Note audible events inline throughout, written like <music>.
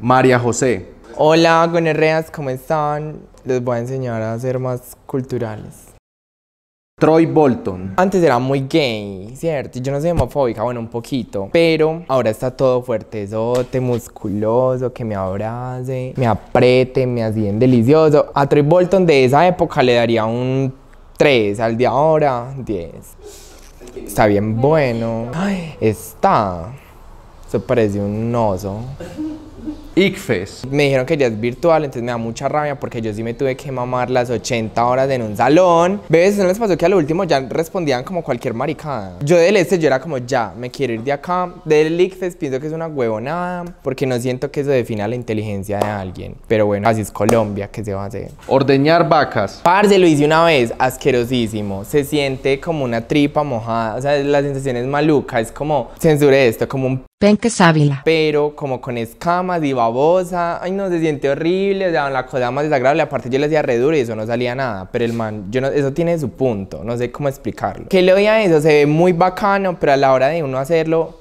María José. Hola, Gonerreas, ¿cómo están? Les voy a enseñar a ser más culturales. Troy Bolton. Antes era muy gay, ¿cierto? Yo no soy homofóbica, bueno, un poquito. Pero ahora está todo fuertezote, musculoso, que me abrace, me apriete, me hace bien delicioso. A Troy Bolton de esa época le daría un 3, al de ahora 10. Está bien bueno. está. Se parece un oso. ICFES. Me dijeron que ya es virtual, entonces me da mucha rabia porque yo sí me tuve que mamar las 80 horas en un salón. Ves, ¿no les pasó que a lo último ya respondían como cualquier maricada? Yo del este, yo era como, ya, me quiero ir de acá. Del ICFES pienso que es una huevonada porque no siento que eso defina la inteligencia de alguien. Pero bueno, así es Colombia, que se va a hacer? Ordeñar vacas. Parce, lo hice una vez, asquerosísimo. Se siente como una tripa mojada, o sea, la sensación es maluca, es como, censure esto, como un... Penque sábila. Pero como con escamas y va ay no, se siente horrible, o sea, la cosa más desagradable, aparte yo le hacía duro y eso no salía nada, pero el man, yo no, eso tiene su punto, no sé cómo explicarlo. ¿Qué le voy a eso? Se ve muy bacano, pero a la hora de uno hacerlo...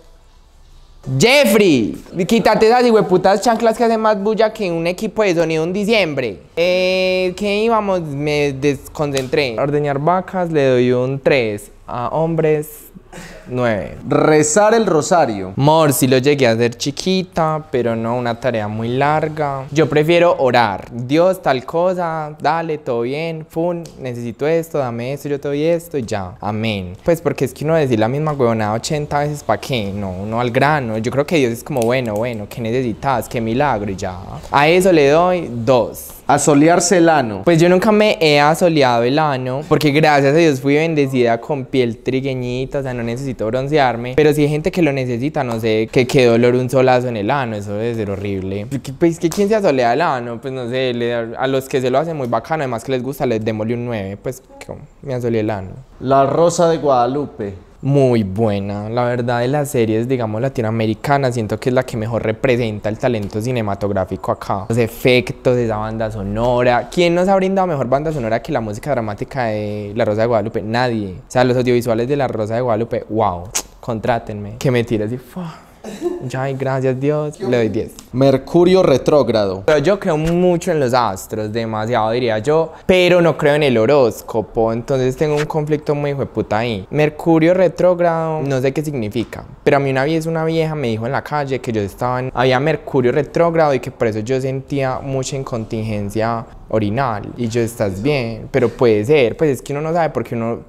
Jeffrey, quítate esas hueputas chanclas que hacen más bulla que un equipo de sonido en diciembre. Eh, ¿Qué íbamos? Me desconcentré. Ordeñar vacas le doy un 3. A hombres 9. Rezar el rosario. Mor, si lo llegué a hacer chiquita, pero no una tarea muy larga. Yo prefiero orar. Dios, tal cosa, dale, todo bien, fun, necesito esto, dame esto, yo te doy esto y ya. Amén. Pues porque es que uno decir la misma huevonada 80 veces, ¿para qué? No, uno al grano. Yo creo que Dios es como, bueno, bueno, ¿qué necesitas? ¿Qué milagro? Y ya. A eso le doy 2. Asolearse el ano. Pues yo nunca me he asoleado el ano, porque gracias a Dios fui bendecida con piel trigueñita, o sea, no necesito broncearme. Pero si hay gente que lo necesita, no sé, que qué dolor un solazo en el ano, eso debe ser horrible. Pues que se asolea el ano, pues no sé, a los que se lo hacen muy bacano, además que les gusta, les démosle un 9, pues me asoleé el ano. La rosa de Guadalupe muy buena. La verdad de las series, digamos, latinoamericana, siento que es la que mejor representa el talento cinematográfico acá. Los efectos, esa banda sonora. ¿Quién nos ha brindado mejor banda sonora que la música dramática de La Rosa de Guadalupe? Nadie. O sea, los audiovisuales de La Rosa de Guadalupe, wow, <tsk> contrátenme. Que me tires y... Ya, gracias Dios, le doy 10. Mercurio retrógrado. Pero yo creo mucho en los astros, demasiado diría yo, pero no creo en el horóscopo, entonces tengo un conflicto muy hijo de puta ahí. Mercurio retrógrado, no sé qué significa, pero a mí una vez una vieja me dijo en la calle que yo estaba en, había Mercurio retrógrado y que por eso yo sentía mucha incontingencia orinal y yo estás bien, pero puede ser, pues es que uno no sabe por porque uno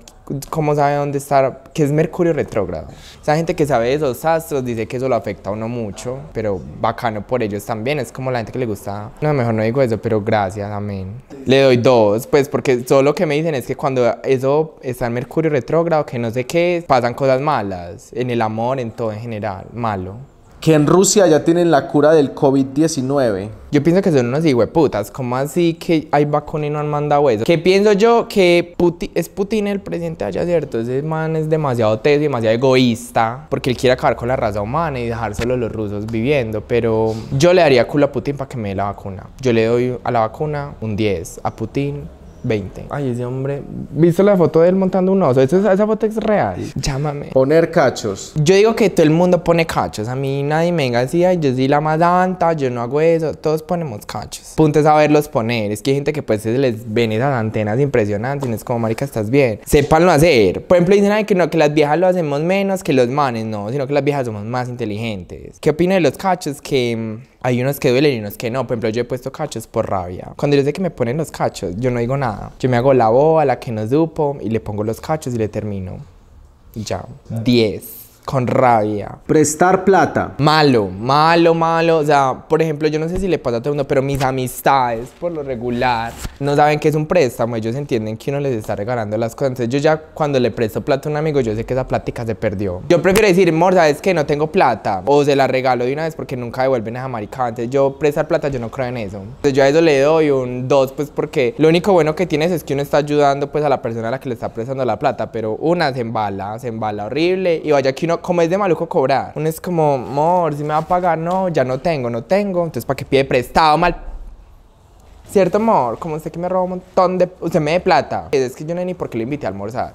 cómo sabe dónde estar, que es Mercurio retrógrado. O sea, gente que sabe de esos astros dice que eso lo afecta a uno mucho, pero bacano por ellos también, es como la gente que le gusta, no, mejor no digo eso, pero gracias, amén. Le doy dos, pues porque todo lo que me dicen es que cuando eso está en Mercurio retrógrado, que no sé qué, pasan cosas malas, en el amor, en todo en general, malo que en Rusia ya tienen la cura del COVID-19. Yo pienso que son unos putas. ¿Cómo así que hay vacuna y no han mandado eso? Que pienso yo que es Putin el presidente allá, ¿cierto? Ese man es demasiado teso y demasiado egoísta porque él quiere acabar con la raza humana y dejar solo los rusos viviendo. Pero yo le daría culo a Putin para que me dé la vacuna. Yo le doy a la vacuna un 10, a Putin 20. Ay, ese hombre. ¿Viste la foto de él montando un oso? Esa, foto es real. Llámame. Poner cachos. Yo digo que todo el mundo pone cachos. A mí nadie me venga así, yo soy la más anta. yo no hago eso. Todos ponemos cachos. Punto es saberlos poner. Es que hay gente que pues les ven esas antenas impresionantes y no es como, marica, estás bien. Sepanlo hacer. Por ejemplo, dicen, que no, que las viejas lo hacemos menos que los manes. No, sino que las viejas somos más inteligentes. ¿Qué opina de los cachos? Que mm, hay unos que duelen y unos que no. Por ejemplo, yo he puesto cachos por rabia. Cuando yo sé que me ponen los cachos, yo no digo nada yo me hago la boa, la que no supo, y le pongo los cachos y le termino. Y ya. 10 con rabia. Prestar plata. Malo, malo, malo. O sea, por ejemplo, yo no sé si le pasa a todo el mundo, pero mis amistades, por lo regular, no saben que es un préstamo. Ellos entienden que uno les está regalando las cosas. Entonces, yo ya cuando le presto plata a un amigo, yo sé que esa plática se perdió. Yo prefiero decir, Mor, ¿sabes que No tengo plata. O se la regalo de una vez porque nunca devuelven esa maricada. Entonces, yo prestar plata, yo no creo en eso. Entonces, yo a eso le doy un 2, pues porque lo único bueno que tienes es que uno está ayudando pues a la persona a la que le está prestando la plata, pero una se embala, se embala horrible y vaya que uno como es de maluco cobrar. Uno es como, amor, si me va a pagar, no, ya no tengo, no tengo. Entonces, ¿para qué pide prestado mal? Cierto, amor, como usted que me robó un montón de... Usted me de plata. Es que yo no ni por qué le invité a almorzar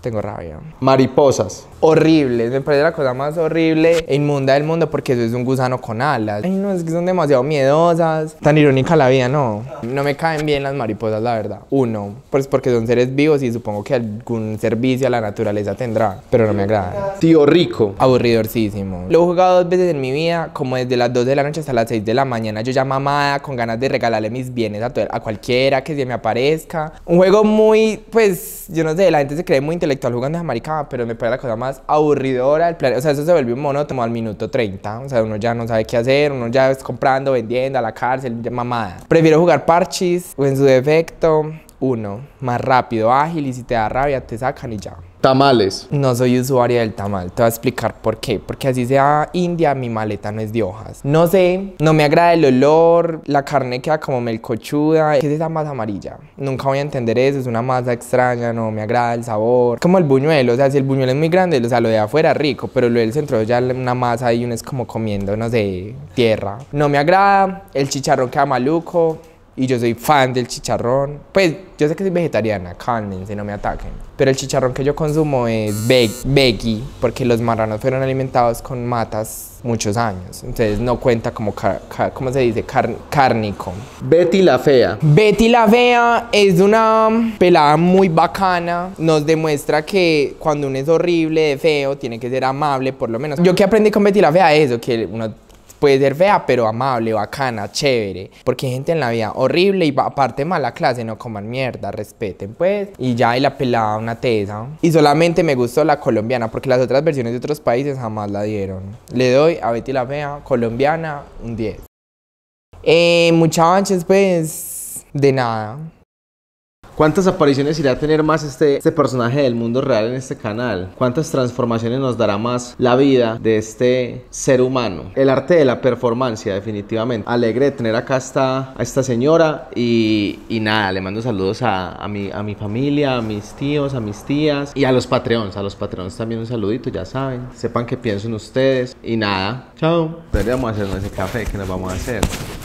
tengo rabia. Mariposas. Horribles, me parece la cosa más horrible e inmunda del mundo porque eso es un gusano con alas. Ay, no, es que son demasiado miedosas. Tan irónica la vida, no. No me caen bien las mariposas, la verdad. Uno, pues porque son seres vivos y supongo que algún servicio a la naturaleza tendrá, pero no me agrada. Tío rico. Aburridorcísimo. Lo he jugado dos veces en mi vida, como desde las 2 de la noche hasta las 6 de la mañana. Yo ya mamada, con ganas de regalarle mis bienes a, a cualquiera que se me aparezca. Un juego muy, pues, yo no sé, la gente se cree muy inteligente intelectual jugando esa maricada, pero me parece la cosa más aburridora O sea, eso se vuelve volvió monótono al minuto 30. O sea, uno ya no sabe qué hacer, uno ya es comprando, vendiendo, a la cárcel, mamada. Prefiero jugar parchis o en su defecto, uno, más rápido, ágil y si te da rabia te sacan y ya. Tamales. No soy usuaria del tamal. Te voy a explicar por qué. Porque así sea India, mi maleta no es de hojas. No sé, no me agrada el olor, la carne queda como melcochuda. ¿Qué es esa masa amarilla? Nunca voy a entender eso. Es una masa extraña, no me agrada el sabor. Como el buñuelo. O sea, si el buñuelo es muy grande, o sea, lo de afuera rico. Pero lo del centro ya una masa y uno es como comiendo, no sé, tierra. No me agrada. El chicharrón queda maluco y yo soy fan del chicharrón. Pues yo sé que soy vegetariana, cálmense, no me ataquen. Pero el chicharrón que yo consumo es veggie, porque los marranos fueron alimentados con matas muchos años. Entonces no cuenta como, ¿cómo se dice? cárnico. Betty la Fea. Betty la Fea es una pelada muy bacana. Nos demuestra que cuando uno es horrible, de feo, tiene que ser amable, por lo menos. Yo que aprendí con Betty la Fea es eso, que uno puede ser fea, pero amable, bacana, chévere. Porque hay gente en la vida horrible y aparte mala clase, no coman mierda, respeten pues. Y ya, y la pelada, una tesa. Y solamente me gustó la colombiana, porque las otras versiones de otros países jamás la dieron. Le doy a Betty la Fea, colombiana, un 10. Eh, muchachos, pues, de nada. ¿Cuántas apariciones irá a tener más este, este personaje del mundo real en este canal? ¿Cuántas transformaciones nos dará más la vida de este ser humano? El arte de la performance, definitivamente. Alegre de tener acá esta, a esta señora y, y nada, le mando saludos a, a, mi, a mi familia, a mis tíos, a mis tías y a los patreons. A los patreons también un saludito, ya saben. Sepan que pienso en ustedes y nada, chao. a hacernos ese café que nos vamos a hacer.